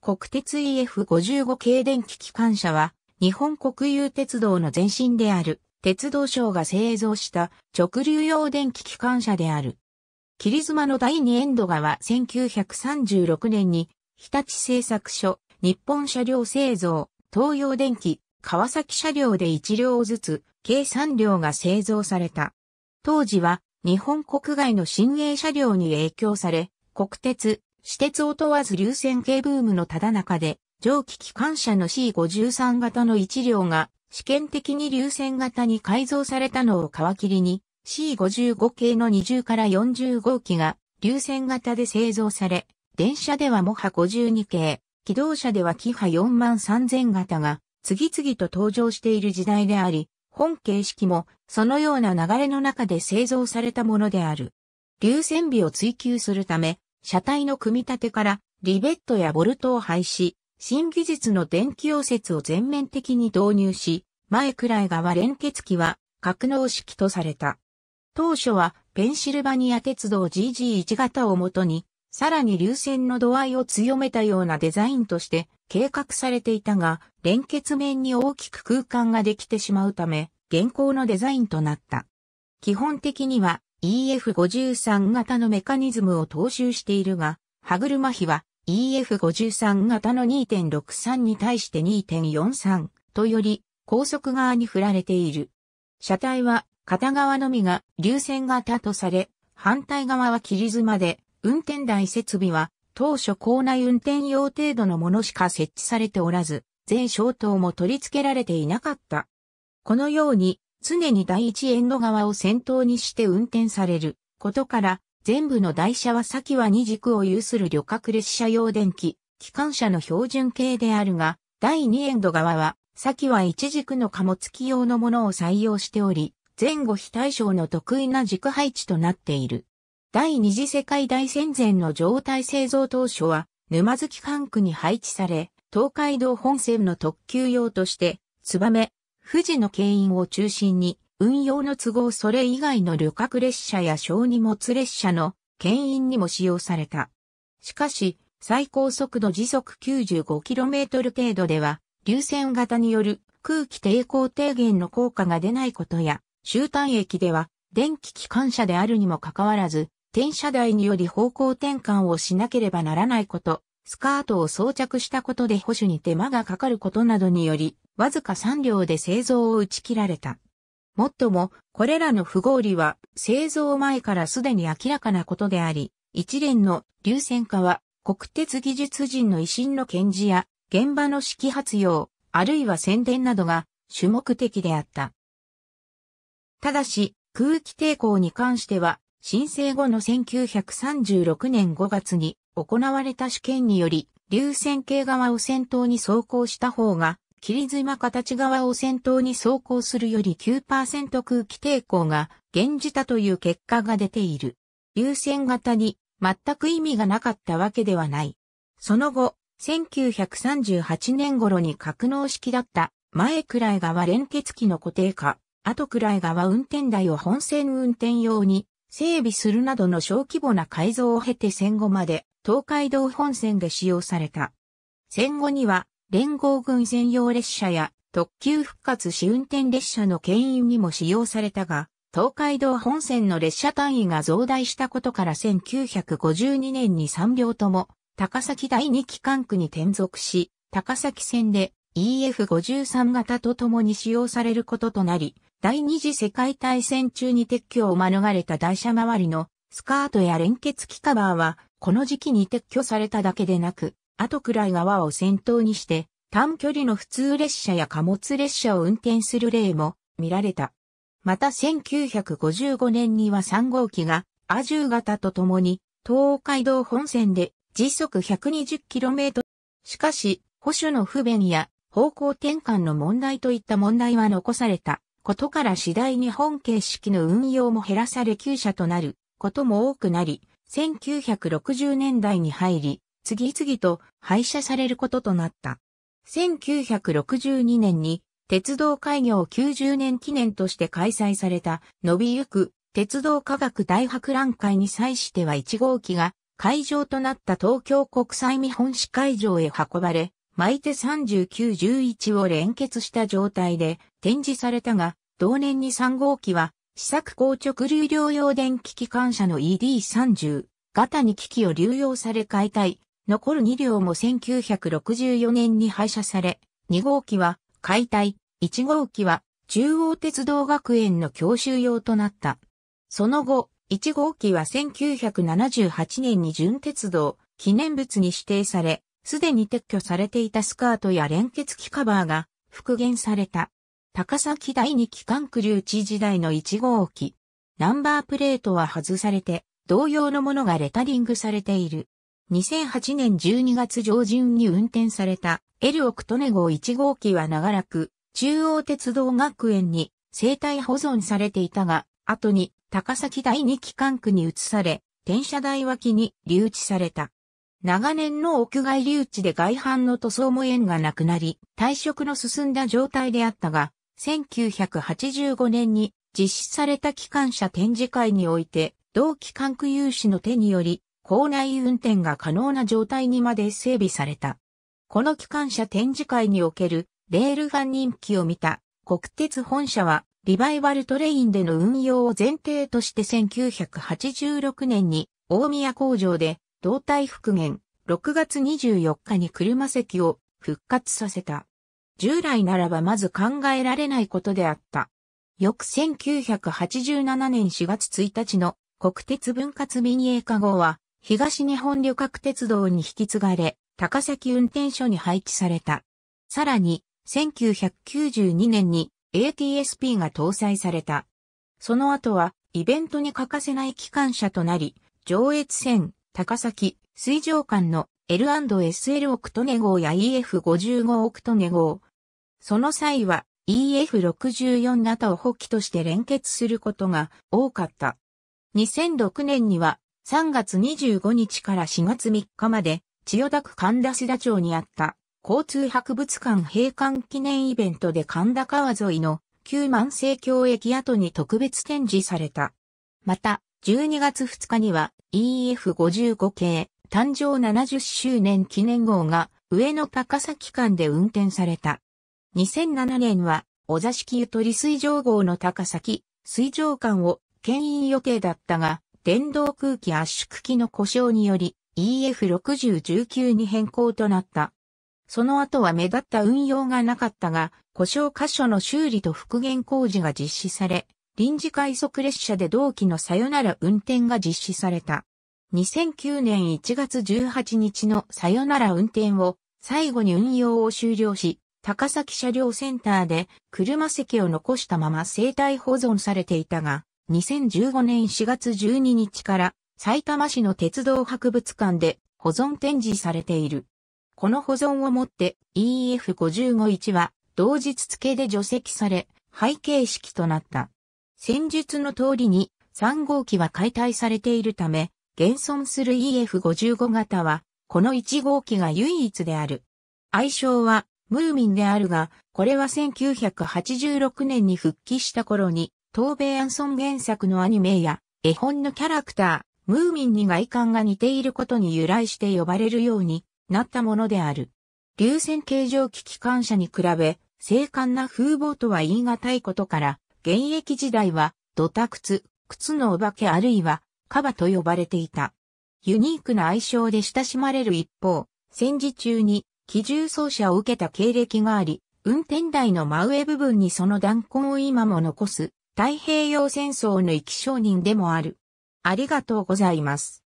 国鉄 EF55 系電気機関車は、日本国有鉄道の前身である、鉄道省が製造した直流用電気機関車である。霧妻の第2エンド川1936年に、日立製作所、日本車両製造、東洋電機、川崎車両で1両ずつ、計3両が製造された。当時は、日本国外の新鋭車両に影響され、国鉄、私鉄を問わず流線形ブームのただ中で、蒸気機関車の C53 型の1両が試験的に流線型に改造されたのを皮切りに C55 系の20から40号機が流線型で製造され、電車ではモハ52系、機動車ではキハ4万3000型が次々と登場している時代であり、本形式もそのような流れの中で製造されたものである。流線美を追求するため、車体の組み立てからリベットやボルトを廃止、新技術の電気溶接を全面的に導入し、前くらい側連結機は格納式とされた。当初はペンシルバニア鉄道 GG1 型をもとに、さらに流線の度合いを強めたようなデザインとして計画されていたが、連結面に大きく空間ができてしまうため、現行のデザインとなった。基本的には EF53 型のメカニズムを踏襲しているが、歯車比は EF53 型の2.63に対して2.43とより高速側に振られている。車体は片側のみが流線型とされ、反対側は切り妻で、運転台設備は当初校内運転用程度のものしか設置されておらず、全消灯も取り付けられていなかった。このように常に第一エンド側を先頭にして運転されることから、全部の台車は先は2軸を有する旅客列車用電気、機関車の標準形であるが、第2エンド側は、先は1軸の貨物機用のものを採用しており、前後非対称の得意な軸配置となっている。第二次世界大戦前の状態製造当初は、沼月管区に配置され、東海道本線の特急用として、ツバメ、富士の牽引を中心に、運用の都合それ以外の旅客列車や小荷物列車の牽引にも使用された。しかし、最高速度時速 95km 程度では、流線型による空気抵抗低減の効果が出ないことや、終端駅では電気機関車であるにもかかわらず、転車台により方向転換をしなければならないこと、スカートを装着したことで保守に手間がかかることなどにより、わずか3両で製造を打ち切られた。もっとも、これらの不合理は、製造前からすでに明らかなことであり、一連の流線化は、国鉄技術人の威信の検事や、現場の指揮発用、あるいは宣伝などが、主目的であった。ただし、空気抵抗に関しては、申請後の1936年5月に行われた試験により、流線系側を先頭に走行した方が切妻形側を先頭に走行するより9%空気抵抗が減じたという結果が出ている。優先型に全く意味がなかったわけではない。その後、1938年頃に格納式だった前くらい側連結機の固定化、後くらい側運転台を本線運転用に整備するなどの小規模な改造を経て戦後まで東海道本線で使用された。戦後には連合軍専用列車や特急復活し運転列車の牽引にも使用されたが、東海道本線の列車単位が増大したことから1952年に3両とも高崎第2機関区に転属し、高崎線で EF53 型と共に使用されることとなり、第二次世界大戦中に撤去を免れた台車周りのスカートや連結機カバーは、この時期に撤去されただけでなく、後暗い側を先頭にして、短距離の普通列車や貨物列車を運転する例も見られた。また1955年には3号機がアジュー型とともに東海道本線で時速 120km。しかし、保守の不便や方向転換の問題といった問題は残されたことから次第に本形式の運用も減らされ旧車となることも多くなり、1960年代に入り、次々と廃車されることとなった。1962年に鉄道開業90年記念として開催された伸びゆく鉄道科学大博覧会に際しては1号機が会場となった東京国際見本市会場へ運ばれ、巻いて3911を連結した状態で展示されたが、同年に3号機は、試作硬直流量用電気機関車の ED30 型に機器を流用され解体、残る2両も1964年に廃車され、2号機は解体、1号機は中央鉄道学園の教習用となった。その後、1号機は1978年に準鉄道記念物に指定され、すでに撤去されていたスカートや連結機カバーが復元された。高崎第二機関区留地時代の1号機。ナンバープレートは外されて、同様のものがレタリングされている。2008年12月上旬に運転された L オクトネ号1号機は長らく中央鉄道学園に生体保存されていたが、後に高崎第2機関区に移され、転車台脇に留置された。長年の屋外留置で外反の塗装も縁がなくなり、退職の進んだ状態であったが、1985年に実施された機関車展示会において、同機関区有志の手により、校内運転が可能な状態にまで整備された。この機関車展示会におけるレールガン人気を見た国鉄本社はリバイバルトレインでの運用を前提として1986年に大宮工場で胴体復元6月24日に車席を復活させた。従来ならばまず考えられないことであった。翌1987年4月1日の国鉄分割民営化後は東日本旅客鉄道に引き継がれ、高崎運転所に配置された。さらに、1992年に ATSP が搭載された。その後は、イベントに欠かせない機関車となり、上越線、高崎、水上間の L&SL オクトネ号や EF55 オクトネ号。その際は EF64 型を補機として連結することが多かった。2006年には3月25日から4月3日まで、千代田区神田志田町にあった交通博物館閉館記念イベントで神田川沿いの旧万世橋駅跡に特別展示された。また、12月2日には EF55 系誕生70周年記念号が上野高崎間で運転された。2007年はお座敷ゆとり水上号の高崎水上館を牽引予定だったが、電動空気圧縮機の故障により EF6019 に変更となった。その後は目立った運用がなかったが、故障箇所の修理と復元工事が実施され、臨時快速列車で同期のさよなら運転が実施された。2009年1月18日のさよなら運転を最後に運用を終了し、高崎車両センターで車席を残したまま生体保存されていたが、2015年4月12日から埼玉市の鉄道博物館で保存展示されている。この保存をもって EF551 は同日付で除籍され、背景式となった。戦術の通りに3号機は解体されているため、現存する EF55 型は、この1号機が唯一である。愛称はムーミンであるが、これは1986年に復帰した頃に東米アンソン原作のアニメや絵本のキャラクター、ムーミンに外観が似ていることに由来して呼ばれるようになったものである。流線形状機機関車に比べ、精悍な風貌とは言い難いことから、現役時代は、ドタ靴、靴のお化けあるいは、カバと呼ばれていた。ユニークな愛称で親しまれる一方、戦時中に、機銃奏者を受けた経歴があり、運転台の真上部分にその弾痕を今も残す、太平洋戦争の生き証人でもある。ありがとうございます。